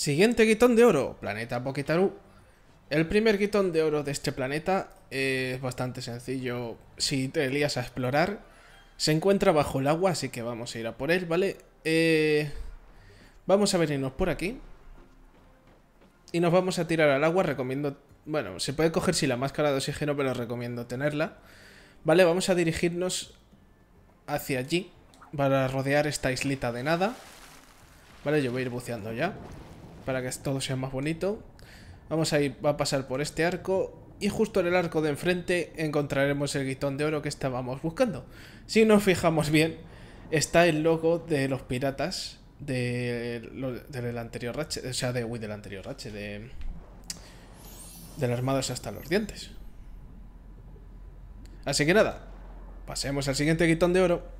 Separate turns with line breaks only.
Siguiente guitón de oro, planeta Poketaru. El primer guitón de oro de este planeta es bastante sencillo si te lías a explorar. Se encuentra bajo el agua, así que vamos a ir a por él, ¿vale? Eh, vamos a venirnos por aquí. Y nos vamos a tirar al agua, recomiendo... Bueno, se puede coger si la máscara de oxígeno, pero recomiendo tenerla. Vale, vamos a dirigirnos hacia allí para rodear esta islita de nada. Vale, yo voy a ir buceando ya para que todo sea más bonito. Vamos a ir, va a pasar por este arco y justo en el arco de enfrente encontraremos el guitón de oro que estábamos buscando. Si nos fijamos bien, está el logo de los piratas del anterior rache, o sea, de, Wii del anterior rache, de, de las manos hasta los dientes. Así que nada, pasemos al siguiente guitón de oro.